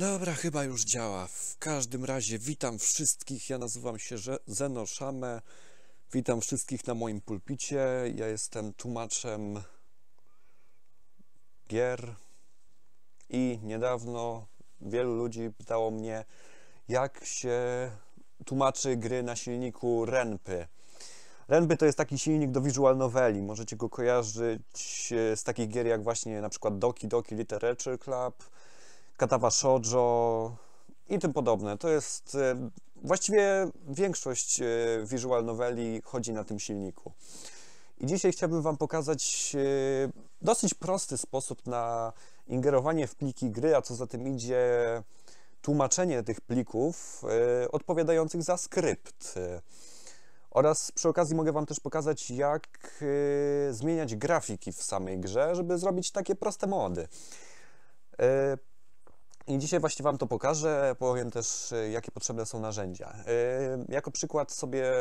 Dobra, chyba już działa. W każdym razie witam wszystkich. Ja nazywam się Zeno Szame. Witam wszystkich na moim pulpicie. Ja jestem tłumaczem gier i niedawno wielu ludzi pytało mnie, jak się tłumaczy gry na silniku Renpy. Renpy to jest taki silnik do visual noveli. Możecie go kojarzyć e, z takich gier jak właśnie na przykład Doki Doki Literature Club, katawa shoujo i tym podobne. To jest e, właściwie większość e, visual noveli chodzi na tym silniku. I dzisiaj chciałbym Wam pokazać e, dosyć prosty sposób na ingerowanie w pliki gry, a co za tym idzie tłumaczenie tych plików odpowiadających za skrypt. Oraz przy okazji mogę Wam też pokazać, jak zmieniać grafiki w samej grze, żeby zrobić takie proste mody. I dzisiaj właśnie Wam to pokażę, powiem też, e, jakie potrzebne są narzędzia. E, jako przykład sobie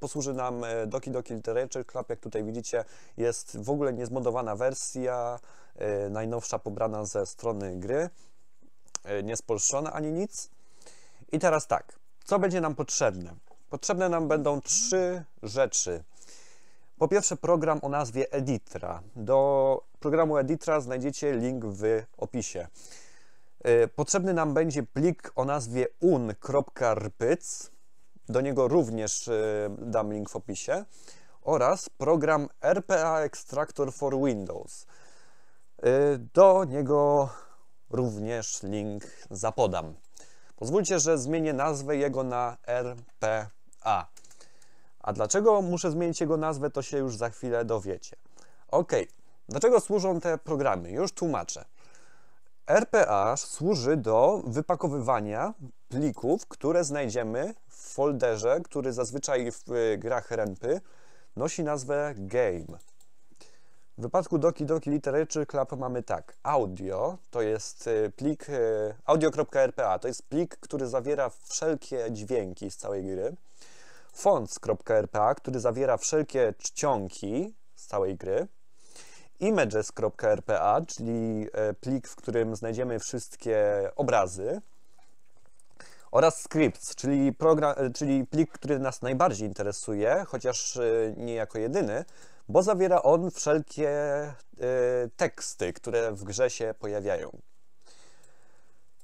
posłuży nam e, Doki Doki Literature Club, jak tutaj widzicie, jest w ogóle niezmodowana wersja, najnowsza pobrana ze strony gry, niespolszczona ani nic. I teraz tak, co będzie nam potrzebne? Potrzebne nam będą trzy rzeczy. Po pierwsze program o nazwie Editra. Do programu Editra znajdziecie link w opisie. E, potrzebny nam będzie plik o nazwie un.rpyc, do niego również e, dam link w opisie, oraz program RPA Extractor for Windows. E, do niego również link zapodam. Pozwólcie, że zmienię nazwę jego na RPA. A dlaczego muszę zmienić jego nazwę, to się już za chwilę dowiecie. Ok, dlaczego służą te programy? Już tłumaczę. RPA służy do wypakowywania plików, które znajdziemy w folderze, który zazwyczaj w y, grach rępy nosi nazwę game. W wypadku Doki Doki Literature Club mamy tak, audio to jest y, plik, y, audio.rpa to jest plik, który zawiera wszelkie dźwięki z całej gry, fonts.rpa, który zawiera wszelkie czcionki z całej gry, images.rpa, czyli e, plik, w którym znajdziemy wszystkie obrazy, oraz scripts, czyli, program, e, czyli plik, który nas najbardziej interesuje, chociaż e, nie jako jedyny, bo zawiera on wszelkie teksty, które w grze się pojawiają.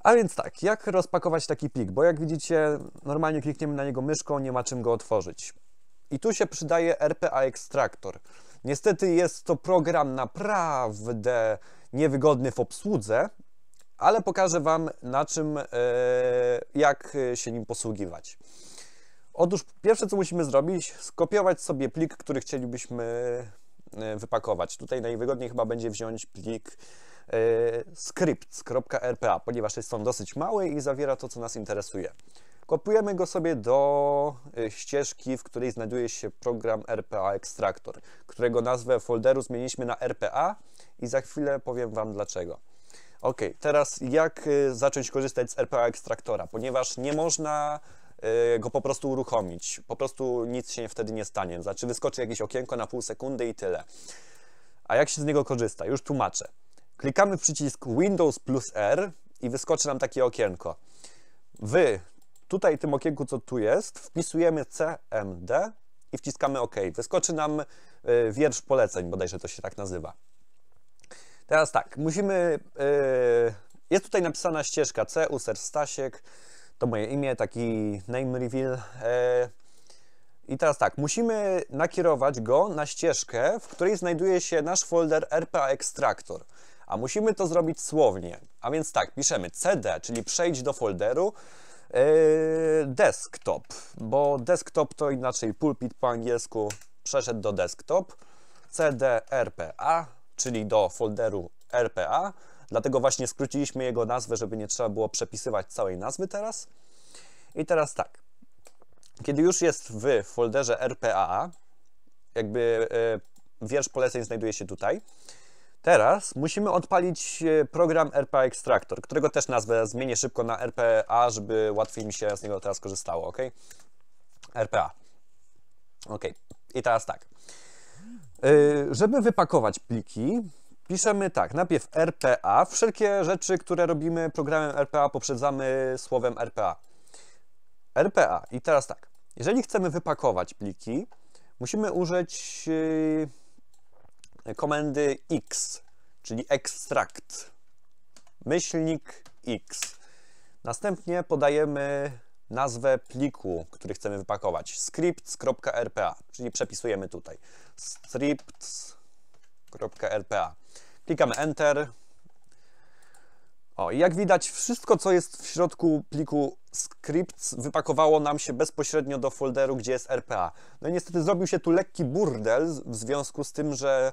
A więc tak, jak rozpakować taki plik? Bo jak widzicie, normalnie klikniemy na niego myszką, nie ma czym go otworzyć. I tu się przydaje RPA Extractor. Niestety jest to program naprawdę niewygodny w obsłudze, ale pokażę Wam na czym, e, jak się nim posługiwać. Otóż pierwsze co musimy zrobić, skopiować sobie plik, który chcielibyśmy e, wypakować. Tutaj najwygodniej chyba będzie wziąć plik e, scripts.rpa, ponieważ jest on dosyć mały i zawiera to, co nas interesuje. Kopujemy go sobie do y, ścieżki, w której znajduje się program RPA Extractor, którego nazwę folderu zmieniliśmy na RPA i za chwilę powiem Wam dlaczego. Ok, teraz jak y, zacząć korzystać z RPA Extractora, ponieważ nie można y, go po prostu uruchomić. Po prostu nic się wtedy nie stanie. Znaczy wyskoczy jakieś okienko na pół sekundy i tyle. A jak się z niego korzysta? Już tłumaczę. Klikamy przycisk Windows plus R i wyskoczy nam takie okienko. Wy Tutaj, tym okienku, co tu jest, wpisujemy CMD i wciskamy OK. Wyskoczy nam y, wiersz poleceń, bodajże to się tak nazywa. Teraz tak, musimy... Y, jest tutaj napisana ścieżka C, user Stasiek, to moje imię, taki name reveal. Y. I teraz tak, musimy nakierować go na ścieżkę, w której znajduje się nasz folder RPA Extractor. A musimy to zrobić słownie. A więc tak, piszemy cd, czyli przejdź do folderu, Yy, desktop, bo desktop to inaczej pulpit po angielsku przeszedł do desktop CDRPA, czyli do folderu RPA. Dlatego właśnie skróciliśmy jego nazwę, żeby nie trzeba było przepisywać całej nazwy teraz. I teraz tak. Kiedy już jest w folderze RPA, jakby yy, wiersz poleceń znajduje się tutaj, Teraz musimy odpalić e, program RPA Extractor, którego też nazwę zmienię szybko na RPA, żeby łatwiej mi się z niego teraz korzystało, ok? RPA. Ok, i teraz tak. E, żeby wypakować pliki, piszemy tak, najpierw RPA. Wszelkie rzeczy, które robimy programem RPA, poprzedzamy słowem RPA. RPA. I teraz tak, jeżeli chcemy wypakować pliki, musimy użyć... Yy, komendy X, czyli extract, myślnik X. Następnie podajemy nazwę pliku, który chcemy wypakować, scripts.rpa, czyli przepisujemy tutaj, scripts.rpa. Klikamy Enter, o, i jak widać, wszystko, co jest w środku pliku scripts, wypakowało nam się bezpośrednio do folderu, gdzie jest RPA. No i niestety zrobił się tu lekki burdel w związku z tym, że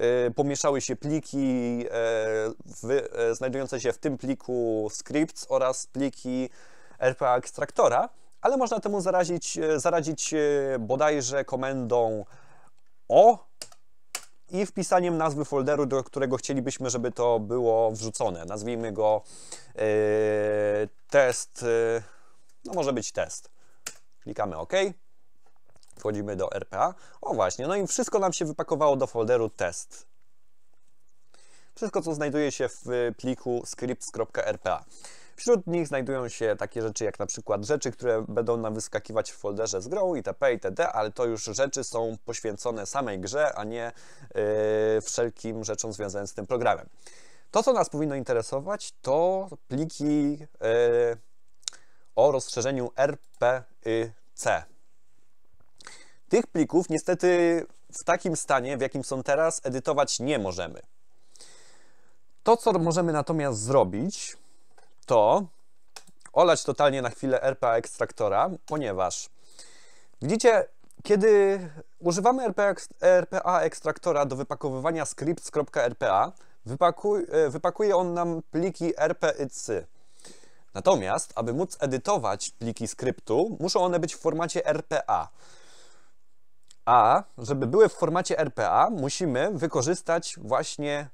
y, pomieszały się pliki e, e, znajdujące się w tym pliku scripts oraz pliki RPA ekstraktora, ale można temu zarazić, e, zaradzić bodajże komendą o i wpisaniem nazwy folderu, do którego chcielibyśmy, żeby to było wrzucone. Nazwijmy go yy, test, yy, no może być test. Klikamy OK. Wchodzimy do RPA. O właśnie, no i wszystko nam się wypakowało do folderu test. Wszystko, co znajduje się w pliku scripts.rpa. Wśród nich znajdują się takie rzeczy jak na przykład rzeczy, które będą nam wyskakiwać w folderze z grą itp. itd., ale to już rzeczy są poświęcone samej grze, a nie yy, wszelkim rzeczom związanym z tym programem. To, co nas powinno interesować, to pliki yy, o rozszerzeniu RPYC. Tych plików niestety w takim stanie, w jakim są teraz, edytować nie możemy. To, co możemy natomiast zrobić, to olać totalnie na chwilę RPA ekstraktora, ponieważ widzicie, kiedy używamy RPA, ekstraktora do wypakowywania scripts.rpa, wypakuj, e, wypakuje on nam pliki rpyc. Natomiast, aby móc edytować pliki skryptu, muszą one być w formacie RPA. A żeby były w formacie RPA, musimy wykorzystać właśnie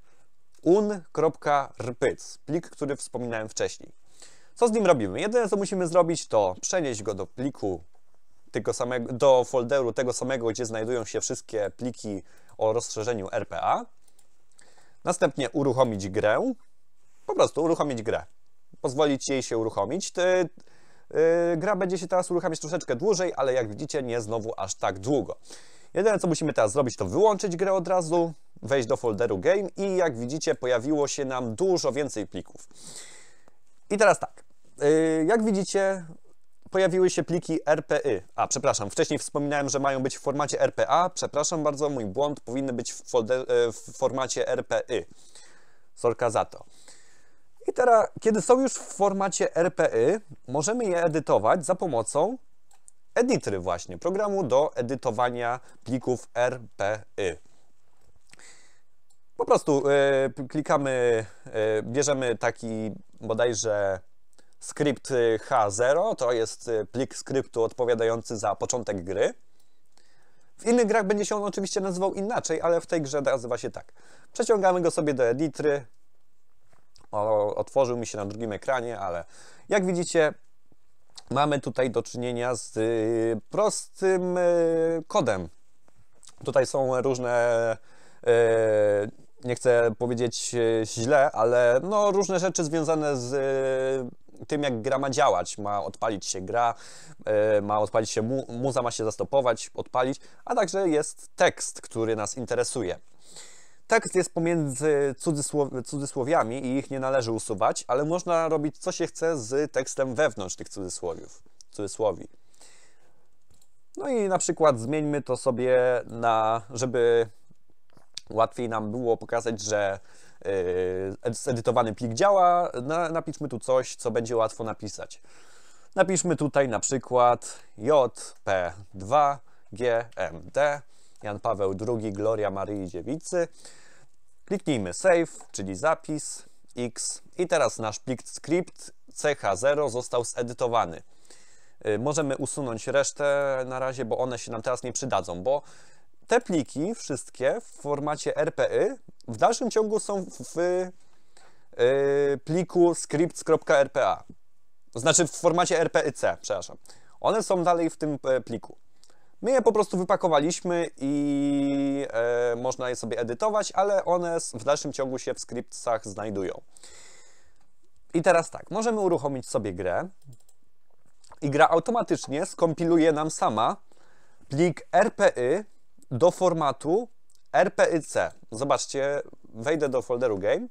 un.rpyc, plik, który wspominałem wcześniej. Co z nim robimy? Jedyne, co musimy zrobić, to przenieść go do pliku tego samego, do folderu tego samego, gdzie znajdują się wszystkie pliki o rozszerzeniu RPA. Następnie uruchomić grę. Po prostu uruchomić grę. Pozwolić jej się uruchomić. Ty, yy, gra będzie się teraz uruchamiać troszeczkę dłużej, ale jak widzicie nie znowu aż tak długo. Jedyne co musimy teraz zrobić to wyłączyć grę od razu, wejść do folderu game i jak widzicie pojawiło się nam dużo więcej plików. I teraz tak, y, jak widzicie pojawiły się pliki RPY. A, przepraszam, wcześniej wspominałem, że mają być w formacie RPA. Przepraszam bardzo, mój błąd, powinny być w, folder, y, w formacie RPY. Sorka za to. I teraz, kiedy są już w formacie RPY, możemy je edytować za pomocą editry właśnie, programu do edytowania plików RPY. Po prostu y, klikamy, y, bierzemy taki bodajże skrypt e, H0, to jest plik skryptu odpowiadający za początek gry. W innych grach będzie się on oczywiście nazywał inaczej, ale w tej grze nazywa się tak. Przeciągamy go sobie do editry. O, otworzył mi się na drugim ekranie, ale jak widzicie, mamy tutaj do czynienia z y, prostym y, kodem. Tutaj są różne nie chcę powiedzieć e, źle, ale no, różne rzeczy związane z e, tym, jak gra ma działać. Ma odpalić się gra, e, ma odpalić się mu muza, ma się zastopować, odpalić, a także jest tekst, który nas interesuje. Tekst jest pomiędzy cudzysłow cudzysłowiami i ich nie należy usuwać, ale można robić co się chce z tekstem wewnątrz tych cudzysłowiów, cudzysłowi. No i na przykład zmieńmy to sobie na, żeby Łatwiej nam było pokazać, że e, zedytowany plik działa, napiszmy tu coś, co będzie łatwo napisać. Napiszmy tutaj na przykład JP2GMD, Jan Paweł II, Gloria Maryi, Dziewicy. Kliknijmy Save, czyli zapis, X i teraz nasz plik script CH0 został zedytowany. E, możemy usunąć resztę na razie, bo one się nam teraz nie przydadzą, bo te pliki wszystkie w formacie RPY w dalszym ciągu są w y, pliku scripts.rpa. Znaczy w formacie RPYC, przepraszam. One są dalej w tym e, pliku. My je po prostu wypakowaliśmy i e, można je sobie edytować, ale one w dalszym ciągu się w skryptach znajdują. I teraz tak, możemy uruchomić sobie grę i gra automatycznie skompiluje nam sama plik RPY do formatu RPYC. Zobaczcie, wejdę do folderu game.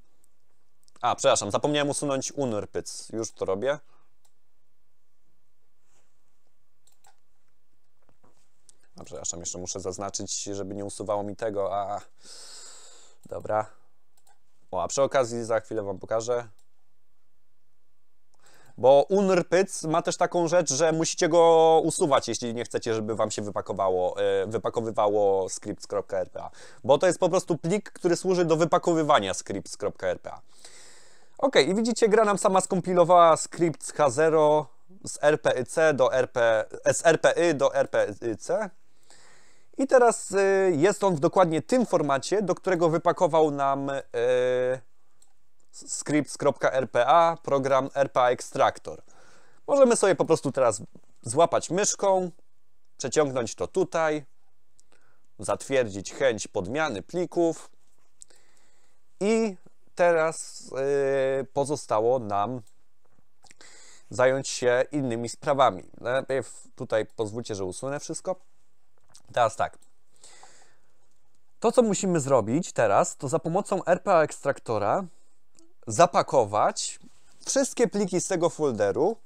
A, przepraszam, zapomniałem usunąć unrpyc. Już to robię. A, przepraszam, jeszcze muszę zaznaczyć, żeby nie usuwało mi tego. A, dobra. O, a przy okazji za chwilę Wam pokażę. Bo UNRPYC ma też taką rzecz, że musicie go usuwać, jeśli nie chcecie, żeby wam się wypakowało, e, wypakowywało scripts.rpa. Bo to jest po prostu plik, który służy do wypakowywania script.rpa. Ok, i widzicie, gra nam sama skompilowała script z H0 z RPYC do RP, e, z rpi do rpc. I teraz e, jest on w dokładnie tym formacie, do którego wypakował nam scripts.rpa, program RPA Extractor. Możemy sobie po prostu teraz złapać myszką, przeciągnąć to tutaj, zatwierdzić chęć podmiany plików i teraz yy, pozostało nam zająć się innymi sprawami. Najpierw tutaj pozwólcie, że usunę wszystko. Teraz tak. To, co musimy zrobić teraz, to za pomocą RPA ekstraktora zapakować wszystkie pliki z tego folderu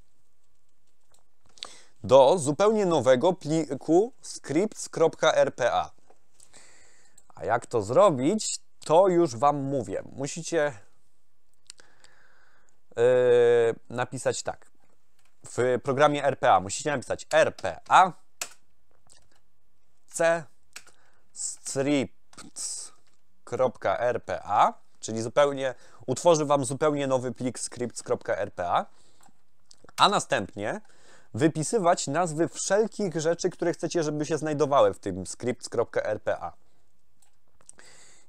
do zupełnie nowego pliku scripts.rpa. A jak to zrobić, to już Wam mówię. Musicie yy, napisać tak. W programie RPA musicie napisać RPA C scripts.rpa, czyli zupełnie utworzy Wam zupełnie nowy plik scripts.rpa, a następnie wypisywać nazwy wszelkich rzeczy, które chcecie, żeby się znajdowały w tym scripts.rpa.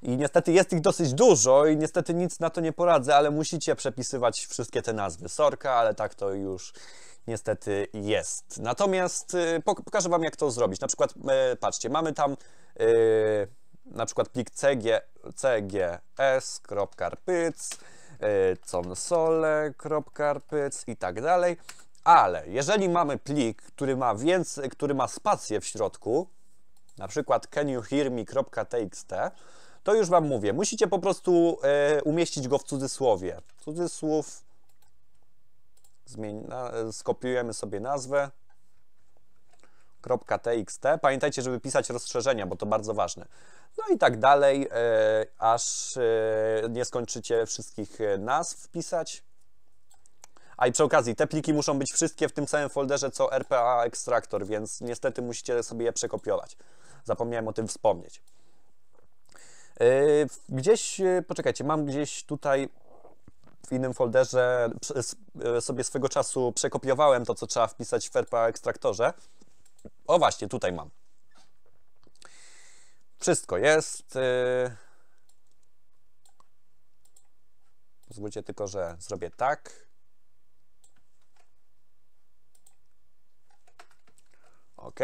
I niestety jest ich dosyć dużo i niestety nic na to nie poradzę, ale musicie przepisywać wszystkie te nazwy. Sorka, ale tak to już niestety jest. Natomiast y, pokażę Wam, jak to zrobić. Na przykład, y, patrzcie, mamy tam... Yy na przykład plik cg, cgs.rpyc, y, i tak dalej, ale jeżeli mamy plik, który ma więcej, który ma spację w środku, na przykład canyohearme.txt, to już Wam mówię, musicie po prostu y, umieścić go w cudzysłowie. Cudzysłów, zmień, na, skopiujemy sobie nazwę, .txt. Pamiętajcie, żeby pisać rozszerzenia, bo to bardzo ważne. No i tak dalej, e, aż e, nie skończycie wszystkich e, nazw wpisać. A i przy okazji, te pliki muszą być wszystkie w tym samym folderze co RPA Extractor, więc niestety musicie sobie je przekopiować. Zapomniałem o tym wspomnieć. E, gdzieś, e, poczekajcie, mam gdzieś tutaj w innym folderze sobie swego czasu przekopiowałem to, co trzeba wpisać w RPA Extraktorze. O właśnie, tutaj mam. Wszystko jest. Y, pozwólcie tylko, że zrobię tak. OK.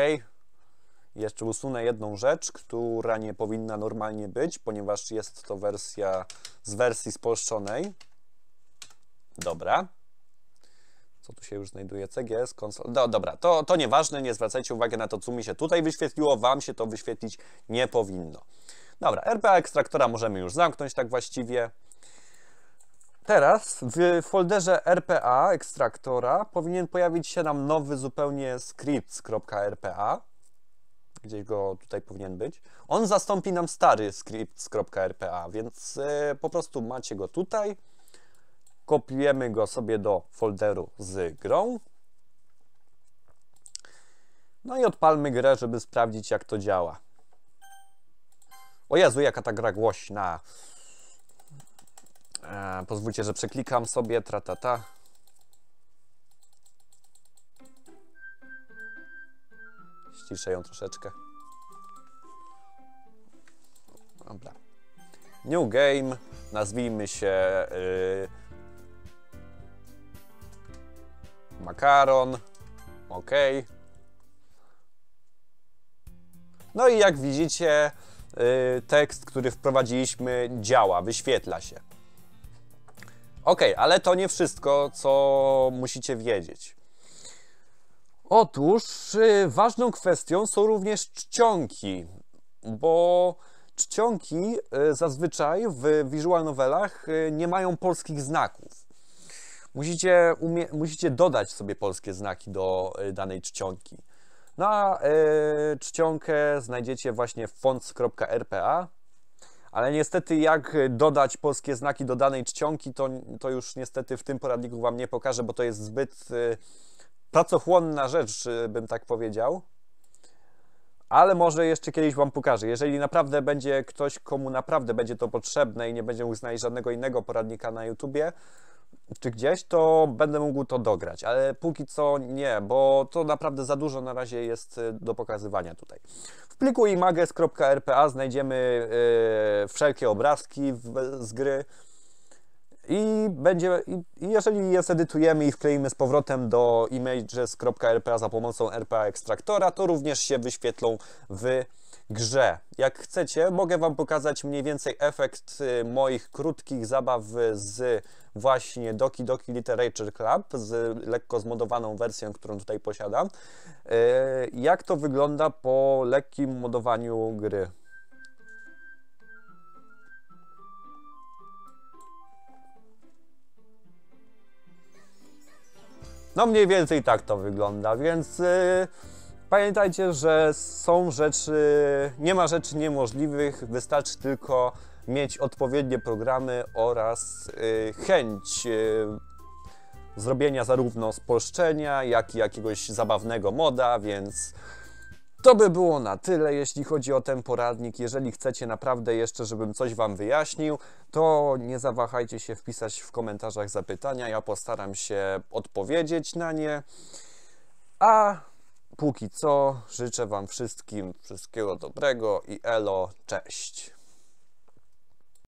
Jeszcze usunę jedną rzecz, która nie powinna normalnie być, ponieważ jest to wersja z wersji spolszczonej. Dobra tu się już znajduje, CGS, konsol, no dobra, to, to nieważne, nie zwracajcie uwagi na to, co mi się tutaj wyświetliło, Wam się to wyświetlić nie powinno. Dobra, RPA ekstraktora możemy już zamknąć tak właściwie. Teraz w folderze RPA ekstraktora powinien pojawić się nam nowy zupełnie scripts.rpa. Gdzieś go tutaj powinien być. On zastąpi nam stary scripts.rpa, więc y, po prostu macie go tutaj kopiujemy go sobie do folderu z grą. No i odpalmy grę, żeby sprawdzić jak to działa. O Jezu, jaka ta gra głośna. E, pozwólcie, że przeklikam sobie, tratata. Ta. Ściszę ją troszeczkę. Dobra. New game, nazwijmy się... Yy makaron, ok. No i jak widzicie, y, tekst, który wprowadziliśmy działa, wyświetla się. Ok, ale to nie wszystko, co musicie wiedzieć. Otóż y, ważną kwestią są również czcionki, bo czcionki y, zazwyczaj w visual novelach nie mają polskich znaków. Musicie, umie, musicie dodać sobie polskie znaki do y, danej czcionki. Na yy, czcionkę znajdziecie właśnie fonts.rpa, ale niestety jak dodać polskie znaki do danej czcionki, to, to już niestety w tym poradniku Wam nie pokażę, bo to jest zbyt y, pracochłonna rzecz, y, bym tak powiedział ale może jeszcze kiedyś Wam pokażę. Jeżeli naprawdę będzie ktoś, komu naprawdę będzie to potrzebne i nie będzie mógł znaleźć żadnego innego poradnika na YouTubie, czy gdzieś, to będę mógł to dograć, ale póki co nie, bo to naprawdę za dużo na razie jest y, do pokazywania tutaj. W pliku images.rpa znajdziemy yy, wszelkie obrazki w, z gry, i będzie, i jeżeli je zedytujemy i wkleimy z powrotem do images.rpa za pomocą RPA ekstraktora, to również się wyświetlą w grze. Jak chcecie, mogę Wam pokazać mniej więcej efekt y, moich krótkich zabaw z właśnie Doki Doki Literature Club, z lekko zmodowaną wersją, którą tutaj posiadam. Y, jak to wygląda po lekkim modowaniu gry? No mniej więcej tak to wygląda, więc yy, pamiętajcie, że są rzeczy, nie ma rzeczy niemożliwych, wystarczy tylko mieć odpowiednie programy oraz yy, chęć yy, zrobienia zarówno spolszczenia, jak i jakiegoś zabawnego moda, więc to by było na tyle, jeśli chodzi o ten poradnik. Jeżeli chcecie naprawdę jeszcze, żebym coś Wam wyjaśnił, to nie zawahajcie się wpisać w komentarzach zapytania. Ja postaram się odpowiedzieć na nie. A póki co życzę Wam wszystkim wszystkiego dobrego i elo, cześć!